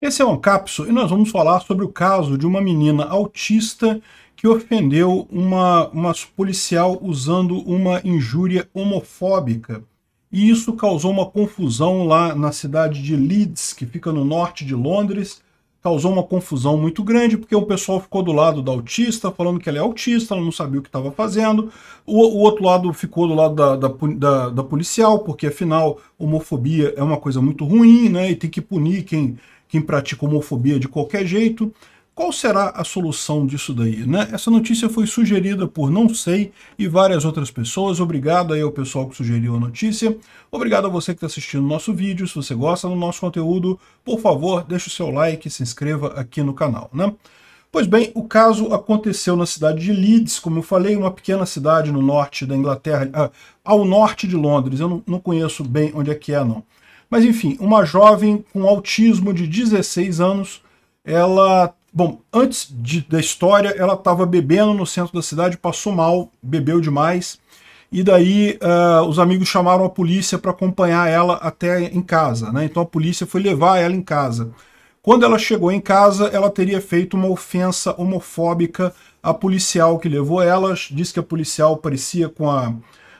Esse é um capso e nós vamos falar sobre o caso de uma menina autista que ofendeu uma, uma policial usando uma injúria homofóbica. E isso causou uma confusão lá na cidade de Leeds, que fica no norte de Londres, causou uma confusão muito grande, porque o pessoal ficou do lado da autista, falando que ela é autista, ela não sabia o que estava fazendo. O, o, outro lado ficou do lado da, da, da, da, policial, porque afinal, homofobia é uma coisa muito ruim, né? E tem que punir quem, quem pratica homofobia de qualquer jeito. Qual será a solução disso daí? Né? Essa notícia foi sugerida por Não Sei e várias outras pessoas. Obrigado aí ao pessoal que sugeriu a notícia. Obrigado a você que está assistindo o nosso vídeo. Se você gosta do nosso conteúdo, por favor, deixe o seu like e se inscreva aqui no canal. Né? Pois bem, o caso aconteceu na cidade de Leeds, como eu falei, uma pequena cidade no norte da Inglaterra, ah, ao norte de Londres. Eu não, não conheço bem onde é que é, não. Mas enfim, uma jovem com autismo de 16 anos, ela Bom, antes de, da história, ela estava bebendo no centro da cidade, passou mal, bebeu demais. E daí uh, os amigos chamaram a polícia para acompanhar ela até em casa. Né? Então a polícia foi levar ela em casa. Quando ela chegou em casa, ela teria feito uma ofensa homofóbica à policial que levou ela. Diz que a policial parecia com a,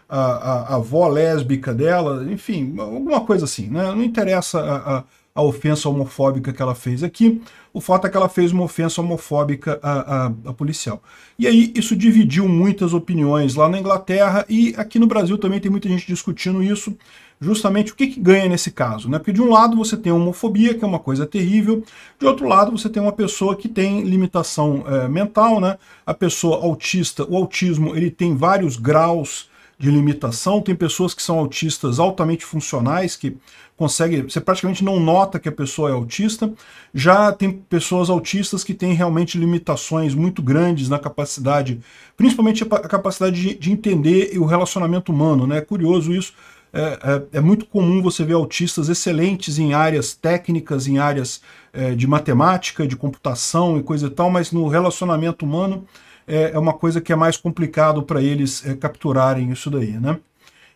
a, a, a avó lésbica dela, enfim, alguma coisa assim. Né? Não interessa a, a ofensa homofóbica que ela fez aqui. O fato é que ela fez uma ofensa homofóbica à, à, à policial. E aí isso dividiu muitas opiniões lá na Inglaterra e aqui no Brasil também tem muita gente discutindo isso justamente o que, que, ganha nesse caso, né? Porque de um lado você tem a homofobia, que é uma coisa terrível, de outro lado você tem uma pessoa que tem limitação é, mental, né? A pessoa autista, o autismo, ele tem vários graus de limitação, tem pessoas que são autistas altamente funcionais, que consegue, você praticamente não nota que a pessoa é autista. Já tem pessoas autistas que têm realmente limitações muito grandes na capacidade, principalmente a capacidade de, de entender o relacionamento humano, né? É curioso isso. É, é, é, muito comum você ver autistas excelentes em áreas técnicas, em áreas é, de matemática, de computação e coisa e tal, mas no relacionamento humano é, é, uma coisa que é mais complicado para eles é, capturarem isso daí, né?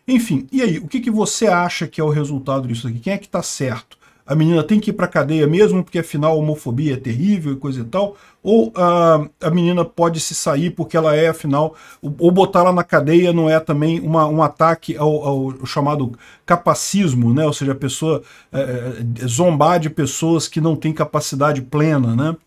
Enfim, e aí, o que, que você acha que é o resultado disso aqui? Quem é que está certo? A menina tem que ir para cadeia mesmo, porque afinal a homofobia é terrível e coisa e tal, ou a, ah, a menina pode se sair porque ela é, afinal, ou botar ela na cadeia não é também uma, um ataque ao, ao chamado capacismo, né? ou seja, a pessoa é, é, é zombar de pessoas que não têm capacidade plena, né?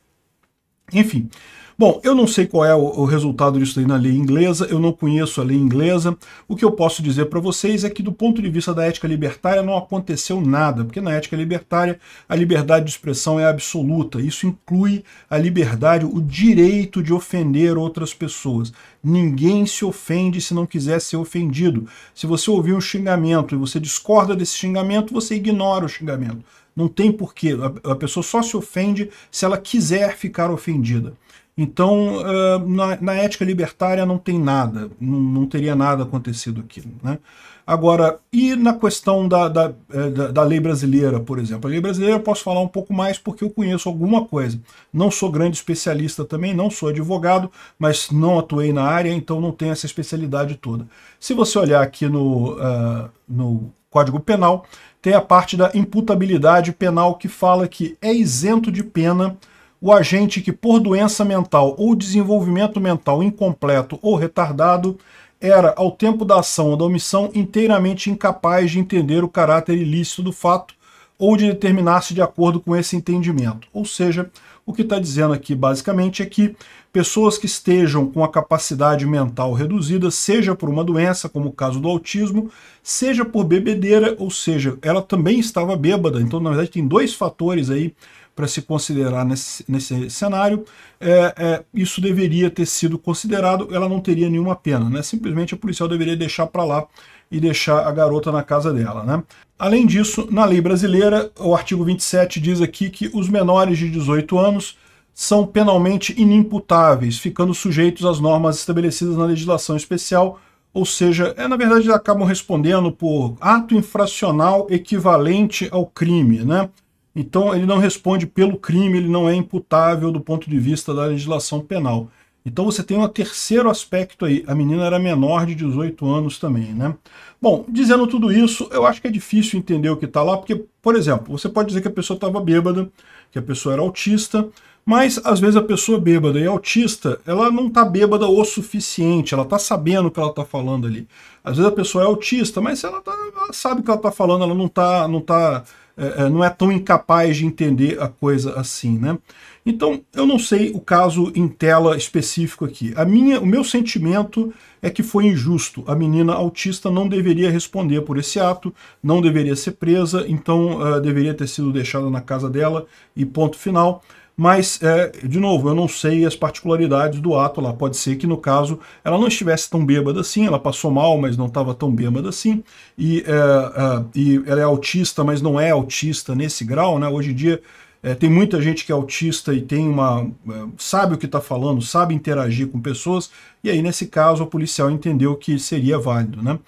Enfim. Bom, eu não sei qual é o, resultado disso aí na lei inglesa, eu não conheço a lei inglesa. O que eu posso dizer para vocês é que do ponto de vista da ética libertária não aconteceu nada, porque na ética libertária a liberdade de expressão é absoluta. Isso inclui a liberdade, o direito de ofender outras pessoas. Ninguém se ofende se não quiser ser ofendido. Se você ouvir um xingamento e você discorda desse xingamento, você ignora o xingamento não tem porquê. A, pessoa só se ofende se ela quiser ficar ofendida. Então, eh, na, na ética libertária não tem nada, não, não teria nada acontecido aqui. Né? Agora, e na questão da, eh, da, da, lei brasileira, por exemplo? A lei brasileira eu posso falar um pouco mais porque eu conheço alguma coisa. Não sou grande especialista também, não sou advogado, mas não atuei na área, então não tenho essa especialidade toda. Se você olhar aqui no, uh, no Código Penal, tem a parte da imputabilidade penal que fala que é isento de pena o agente que, por doença mental ou desenvolvimento mental incompleto ou retardado, era, ao tempo da ação ou da omissão, inteiramente incapaz de entender o caráter ilícito do fato ou de determinar-se de acordo com esse entendimento. Ou seja, o que está dizendo aqui basicamente é que pessoas que estejam com a capacidade mental reduzida, seja por uma doença, como o caso do autismo, seja por bebedeira, ou seja, ela também estava bêbada. Então, na verdade, tem dois fatores aí para se considerar nesse, nesse cenário, é, é, isso deveria ter sido considerado, ela não teria nenhuma pena, né? Simplesmente a policial deveria deixar para lá e deixar a garota na casa dela, né? Além disso, na lei brasileira, o artigo 27 diz aqui que os menores de 18 anos são penalmente inimputáveis, ficando sujeitos às normas estabelecidas na legislação especial, ou seja, é na verdade acabam respondendo por ato infracional equivalente ao crime, né? Então ele não responde pelo crime, ele não é imputável do ponto de vista da legislação penal. Então você tem um terceiro aspecto aí, a menina era menor de 18 anos também, né? Bom, dizendo tudo isso, eu acho que é difícil entender o que está lá, porque, por exemplo, você pode dizer que a pessoa estava bêbada, que a pessoa era autista, mas às vezes a pessoa bêbada e autista, ela não está bêbada o suficiente, ela está sabendo o que ela está falando ali. Às vezes a pessoa é autista, mas ela, tá, ela sabe o que ela está falando, ela não está... Não tá é, é, não é tão incapaz de entender a coisa assim, né? Então, eu não sei o caso em tela específico aqui. A minha, o meu sentimento é que foi injusto. A menina autista não deveria responder por esse ato, não deveria ser presa, então uh, deveria ter sido deixada na casa dela e ponto final. Mas, é, de novo, eu não sei as particularidades do ato lá. Pode ser que, no caso, ela não estivesse tão bêbada assim, ela passou mal, mas não estava tão bêbada assim, e, é, é, e ela é autista, mas não é autista nesse grau, né? Hoje em dia, é, tem muita gente que é autista e tem uma. É, sabe o que está falando, sabe interagir com pessoas, e aí, nesse caso, o policial entendeu que seria válido, né?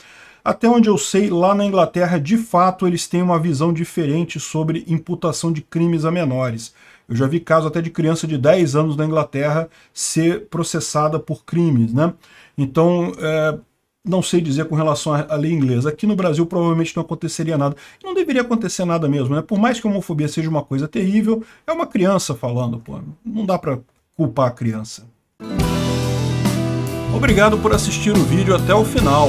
Até onde eu sei, lá na Inglaterra, de fato, eles têm uma visão diferente sobre imputação de crimes a menores. Eu já vi casos até de criança de 10 anos na Inglaterra ser processada por crimes, né? Então, é, não sei dizer com relação à lei inglesa. Aqui no Brasil provavelmente não aconteceria nada. Não deveria acontecer nada mesmo, né? Por mais que a homofobia seja uma coisa terrível, é uma criança falando, pô. Não dá para culpar a criança. Obrigado por assistir o vídeo até o final.